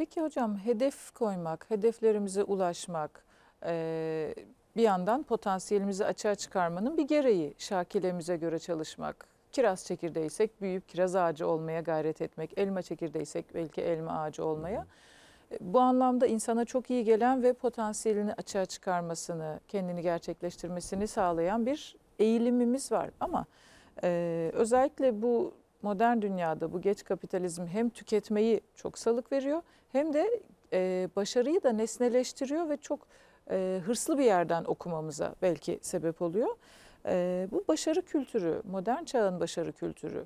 Peki hocam hedef koymak, hedeflerimize ulaşmak bir yandan potansiyelimizi açığa çıkarmanın bir gereği şakilemize göre çalışmak. Kiraz çekirdeğiysek büyüyüp kiraz ağacı olmaya gayret etmek, elma çekirdeğiysek belki elma ağacı olmaya. E, bu anlamda insana çok iyi gelen ve potansiyelini açığa çıkarmasını, kendini gerçekleştirmesini sağlayan bir eğilimimiz var. Ama e, özellikle bu modern dünyada bu geç kapitalizm hem tüketmeyi çok salık veriyor hem de e, başarıyı da nesneleştiriyor ve çok e, hırslı bir yerden okumamıza belki sebep oluyor. E, bu başarı kültürü, modern çağın başarı kültürü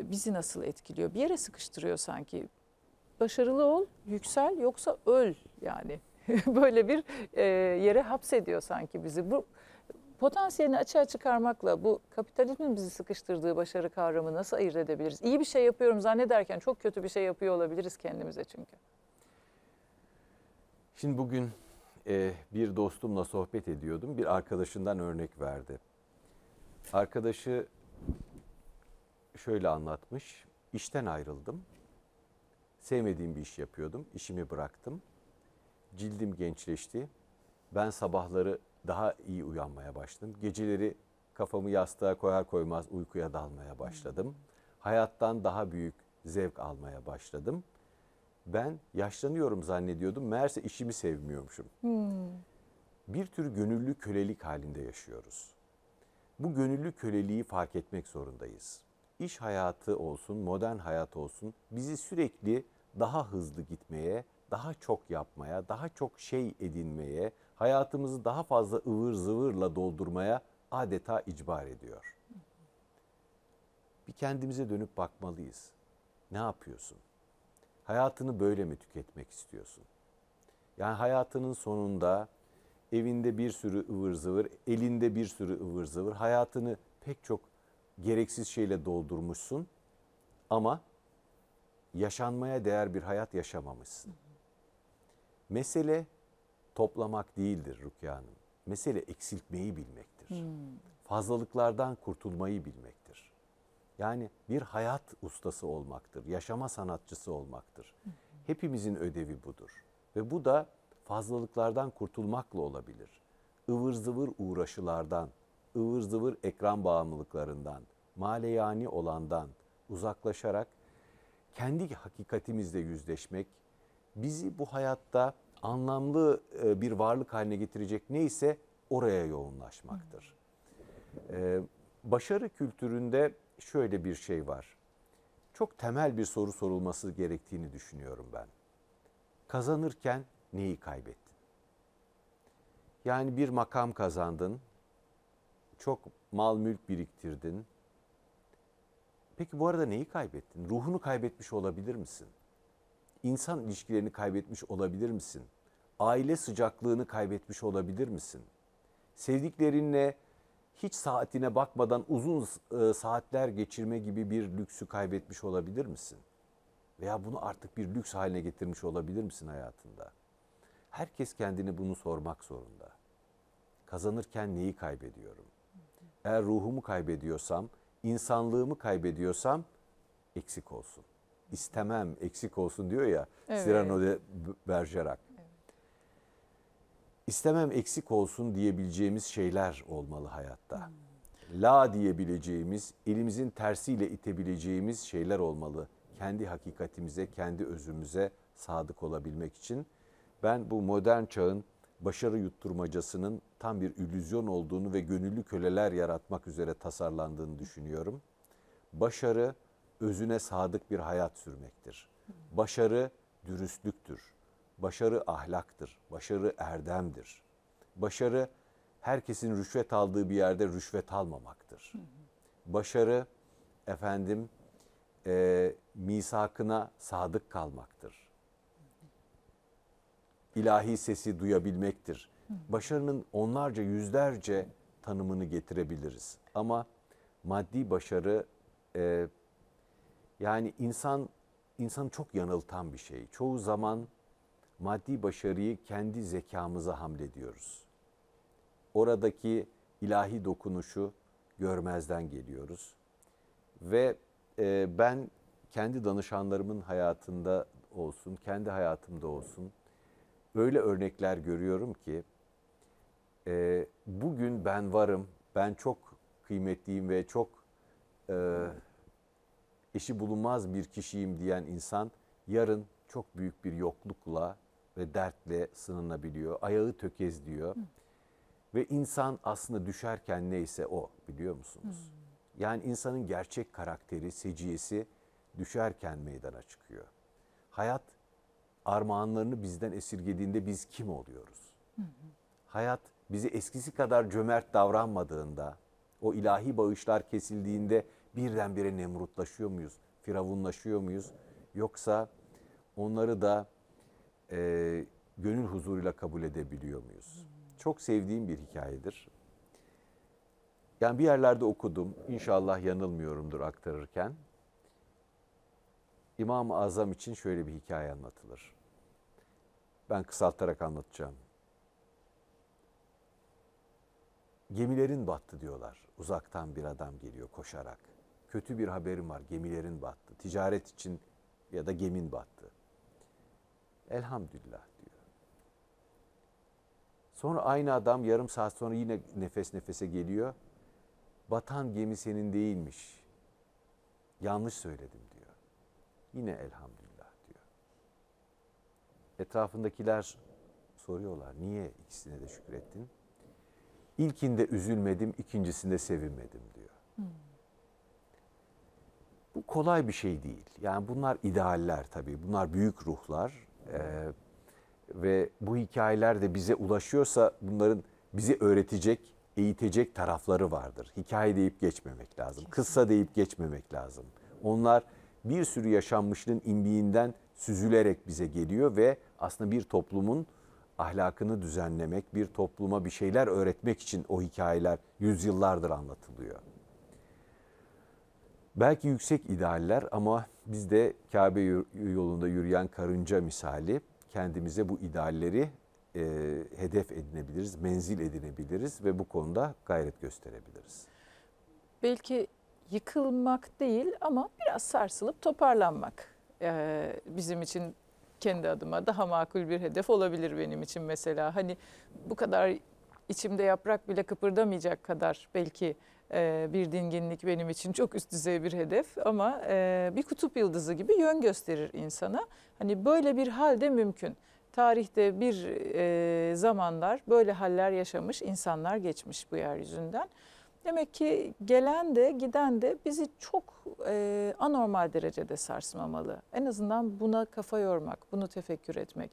e, bizi nasıl etkiliyor? Bir yere sıkıştırıyor sanki. Başarılı ol, yüksel yoksa öl yani. Böyle bir e, yere hapsediyor sanki bizi. Bu potansiyelini açığa çıkarmakla bu kapitalizmin bizi sıkıştırdığı başarı kavramı nasıl ayırt edebiliriz? İyi bir şey yapıyorum zannederken çok kötü bir şey yapıyor olabiliriz kendimize çünkü. Şimdi bugün e, bir dostumla sohbet ediyordum. Bir arkadaşından örnek verdi. Arkadaşı şöyle anlatmış. İşten ayrıldım. Sevmediğim bir iş yapıyordum. İşimi bıraktım. Cildim gençleşti. Ben sabahları daha iyi uyanmaya başladım. Geceleri kafamı yastığa koyar koymaz uykuya dalmaya başladım. Hayattan daha büyük zevk almaya başladım. Ben yaşlanıyorum zannediyordum. Meğerse işimi sevmiyormuşum. Hmm. Bir tür gönüllü kölelik halinde yaşıyoruz. Bu gönüllü köleliği fark etmek zorundayız. İş hayatı olsun, modern hayat olsun bizi sürekli daha hızlı gitmeye, daha çok yapmaya, daha çok şey edinmeye, hayatımızı daha fazla ıvır zıvırla doldurmaya adeta icbar ediyor. Bir kendimize dönüp bakmalıyız. Ne yapıyorsun? Hayatını böyle mi tüketmek istiyorsun? Yani hayatının sonunda evinde bir sürü ıvır zıvır, elinde bir sürü ıvır zıvır, hayatını pek çok gereksiz şeyle doldurmuşsun ama yaşanmaya değer bir hayat yaşamamışsın. Mesele toplamak değildir Rukiye Hanım. Mesele eksiltmeyi bilmektir. Hmm. Fazlalıklardan kurtulmayı bilmektir. Yani bir hayat ustası olmaktır, yaşama sanatçısı olmaktır. Hepimizin ödevi budur. Ve bu da fazlalıklardan kurtulmakla olabilir. Ivır zıvır uğraşılardan, ıvır zıvır ekran bağımlılıklarından, maleyani olandan uzaklaşarak kendi hakikatimizle yüzleşmek, bizi bu hayatta anlamlı e, bir varlık haline getirecek neyse oraya yoğunlaşmaktır. E, başarı kültüründe şöyle bir şey var. Çok temel bir soru sorulması gerektiğini düşünüyorum ben. Kazanırken neyi kaybettin? Yani bir makam kazandın, çok mal mülk biriktirdin. Peki bu arada neyi kaybettin? Ruhunu kaybetmiş olabilir misin? insan ilişkilerini kaybetmiş olabilir misin? Aile sıcaklığını kaybetmiş olabilir misin? Sevdiklerinle hiç saatine bakmadan uzun e, saatler geçirme gibi bir lüksü kaybetmiş olabilir misin? Veya bunu artık bir lüks haline getirmiş olabilir misin hayatında? Herkes kendini bunu sormak zorunda. Kazanırken neyi kaybediyorum? Eğer ruhumu kaybediyorsam, insanlığımı kaybediyorsam eksik olsun istemem eksik olsun diyor ya evet. Cyrano de Bergerac. İstemem eksik olsun diyebileceğimiz şeyler olmalı hayatta. Hmm. La diyebileceğimiz, elimizin tersiyle itebileceğimiz şeyler olmalı. Kendi hakikatimize, kendi özümüze sadık olabilmek için. Ben bu modern çağın başarı yutturmacasının tam bir illüzyon olduğunu ve gönüllü köleler yaratmak üzere tasarlandığını düşünüyorum. Başarı özüne sadık bir hayat sürmektir. Başarı dürüstlüktür. Başarı ahlaktır. Başarı erdemdir. Başarı herkesin rüşvet aldığı bir yerde rüşvet almamaktır. Başarı efendim e, misakına sadık kalmaktır. İlahi sesi duyabilmektir. Başarının onlarca yüzlerce tanımını getirebiliriz. Ama maddi başarı e, yani insan insanı çok yanıltan bir şey. Çoğu zaman maddi başarıyı kendi zekamıza hamlediyoruz. Oradaki ilahi dokunuşu görmezden geliyoruz. Ve e, ben kendi danışanlarımın hayatında olsun, kendi hayatımda olsun öyle örnekler görüyorum ki e, bugün ben varım, ben çok kıymetliyim ve çok e, eşi bulunmaz bir kişiyim diyen insan yarın çok büyük bir yoklukla ve dertle sınanabiliyor. Ayağı tökezliyor. Hı. Ve insan aslında düşerken neyse o biliyor musunuz? Hı. Hmm. Yani insanın gerçek karakteri, seciyesi düşerken meydana çıkıyor. Hayat armağanlarını bizden esirgediğinde biz kim oluyoruz? hı. Hayat bizi eskisi kadar cömert davranmadığında, o ilahi bağışlar kesildiğinde birdenbire Nemrutlaşıyor muyuz? Firavunlaşıyor muyuz? Yoksa onları da e, gönül huzuruyla kabul edebiliyor muyuz? Çok sevdiğim bir hikayedir. Yani bir yerlerde okudum. İnşallah yanılmıyorumdur aktarırken. İmam-ı Azam için şöyle bir hikaye anlatılır. Ben kısaltarak anlatacağım. Gemilerin battı diyorlar. Uzaktan bir adam geliyor koşarak kötü bir haberim var. Gemilerin battı. Ticaret için ya da gemin battı. Elhamdülillah diyor. Sonra aynı adam yarım saat sonra yine nefes nefese geliyor. Batan gemi senin değilmiş. Yanlış söyledim diyor. Yine elhamdülillah diyor. Etrafındakiler soruyorlar niye ikisine de şükrettin? İlkinde üzülmedim, ikincisinde sevinmedim diyor. Hmm. Bu kolay bir şey değil. Yani bunlar idealler tabii. Bunlar büyük ruhlar. Ee, ve bu hikayeler de bize ulaşıyorsa bunların bizi öğretecek, eğitecek tarafları vardır. Hikaye deyip geçmemek lazım. kısa deyip geçmemek lazım. Onlar bir sürü yaşanmışlığın imbiğinden süzülerek bize geliyor ve aslında bir toplumun ahlakını düzenlemek, bir topluma bir şeyler öğretmek için o hikayeler yüzyıllardır anlatılıyor. Belki yüksek idealler ama biz de Kabe yolunda yürüyen karınca misali kendimize bu idealleri e, hedef edinebiliriz, menzil edinebiliriz ve bu konuda gayret gösterebiliriz. Belki yıkılmak değil ama biraz sarsılıp toparlanmak e, bizim için kendi adıma daha makul bir hedef olabilir benim için mesela. Hani bu kadar içimde yaprak bile kıpırdamayacak kadar belki e, bir dinginlik benim için çok üst düzey bir hedef ama e, bir kutup yıldızı gibi yön gösterir insana. Hani böyle bir halde mümkün. Tarihte bir e, zamanlar böyle haller yaşamış insanlar geçmiş bu yeryüzünden. Demek ki gelen de giden de bizi çok e, anormal derecede sarsmamalı. En azından buna kafa yormak, bunu tefekkür etmek.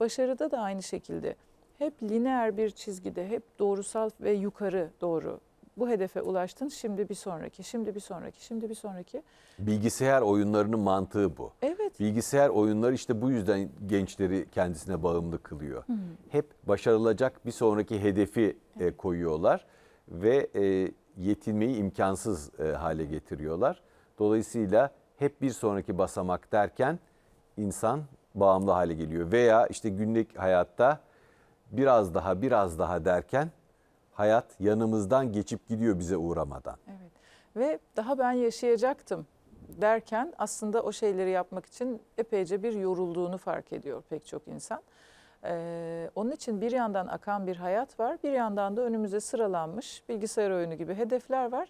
Başarıda da aynı şekilde hep lineer bir çizgide, hep doğrusal ve yukarı doğru bu hedefe ulaştın. Şimdi bir sonraki, şimdi bir sonraki, şimdi bir sonraki. Bilgisayar oyunlarının mantığı bu. Evet. Bilgisayar oyunları işte bu yüzden gençleri kendisine bağımlı kılıyor. Hı. Hep başarılacak bir sonraki hedefi e, evet. e, koyuyorlar ve e, yetinmeyi imkansız e, hale getiriyorlar. Dolayısıyla hep bir sonraki basamak derken insan bağımlı hale geliyor veya işte günlük hayatta biraz daha biraz daha derken hayat yanımızdan geçip gidiyor bize uğramadan. Evet. Ve daha ben yaşayacaktım derken aslında o şeyleri yapmak için epeyce bir yorulduğunu fark ediyor pek çok insan. Ee, onun için bir yandan akan bir hayat var, bir yandan da önümüze sıralanmış bilgisayar oyunu gibi hedefler var.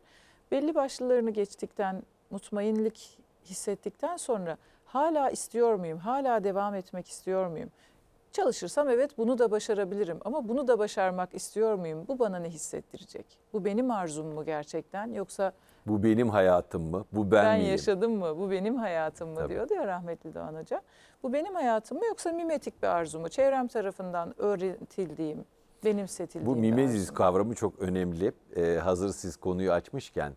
Belli başlılarını geçtikten, mutmainlik hissettikten sonra hala istiyor muyum, hala devam etmek istiyor muyum? Çalışırsam evet bunu da başarabilirim ama bunu da başarmak istiyor muyum? Bu bana ne hissettirecek? Bu benim arzum mu gerçekten yoksa bu benim hayatım mı? Bu ben, ben miyim? yaşadım mı? Bu benim hayatım mı? Tabii. diyordu ya rahmetli Doğan Hoca. Bu benim hayatım mı yoksa mimetik bir arzu mu? Çevrem tarafından öğretildiğim, benimsetildiğim Bu mimeziz kavramı çok önemli. Ee, hazır siz konuyu açmışken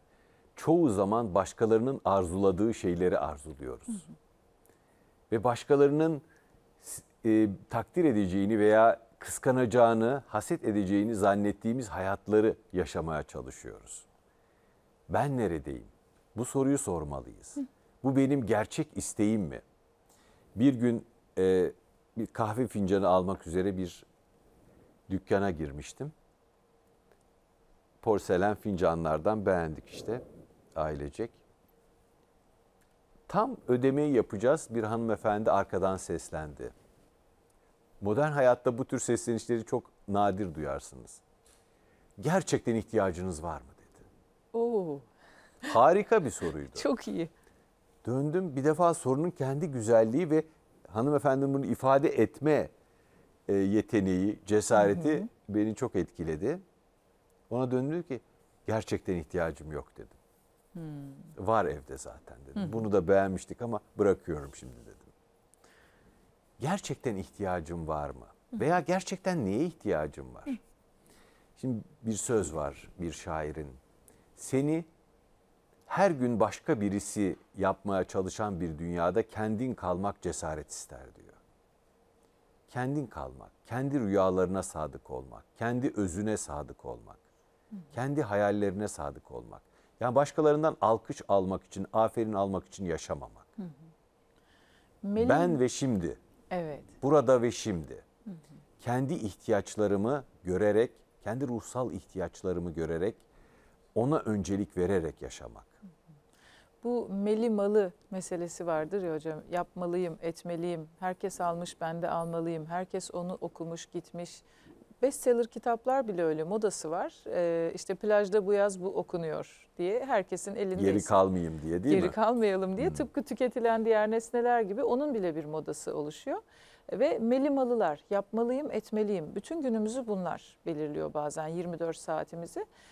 çoğu zaman başkalarının arzuladığı şeyleri arzuluyoruz. Hı hı. Ve başkalarının e, takdir edeceğini veya kıskanacağını, haset edeceğini zannettiğimiz hayatları yaşamaya çalışıyoruz. Ben neredeyim? Bu soruyu sormalıyız. Bu benim gerçek isteğim mi? Bir gün e, bir kahve fincanı almak üzere bir dükkana girmiştim. Porselen fincanlardan beğendik işte ailecek. Tam ödemeyi yapacağız bir hanımefendi arkadan seslendi modern hayatta bu tür seslenişleri çok nadir duyarsınız. Gerçekten ihtiyacınız var mı dedi. Oo. Harika bir soruydu. çok iyi. Döndüm bir defa sorunun kendi güzelliği ve hanımefendinin bunu ifade etme e, yeteneği, cesareti hı hı. beni çok etkiledi. Ona döndü ki gerçekten ihtiyacım yok dedim. Hmm. Var evde zaten dedim. Hı hı. Bunu da beğenmiştik ama bırakıyorum şimdi dedim gerçekten ihtiyacım var mı? Veya gerçekten neye ihtiyacım var? Şimdi bir söz var bir şairin. Seni her gün başka birisi yapmaya çalışan bir dünyada kendin kalmak cesaret ister diyor. Kendin kalmak, kendi rüyalarına sadık olmak, kendi özüne sadık olmak, kendi hayallerine sadık olmak. Yani başkalarından alkış almak için, aferin almak için yaşamamak. Melin... Ben ve şimdi. Evet. Burada ve şimdi. Hı hı. Kendi ihtiyaçlarımı görerek, kendi ruhsal ihtiyaçlarımı görerek, ona öncelik vererek yaşamak. Bu meli malı meselesi vardır ya hocam. Yapmalıyım, etmeliyim. Herkes almış, ben de almalıyım. Herkes onu okumuş, gitmiş, bestseller kitaplar bile öyle modası var. Ee, işte plajda bu yaz bu okunuyor diye herkesin elinde. Geri kalmayayım diye değil Geri mi? Geri kalmayalım diye hmm. tıpkı tüketilen diğer nesneler gibi onun bile bir modası oluşuyor. Ve melimalılar yapmalıyım etmeliyim bütün günümüzü bunlar belirliyor bazen 24 saatimizi.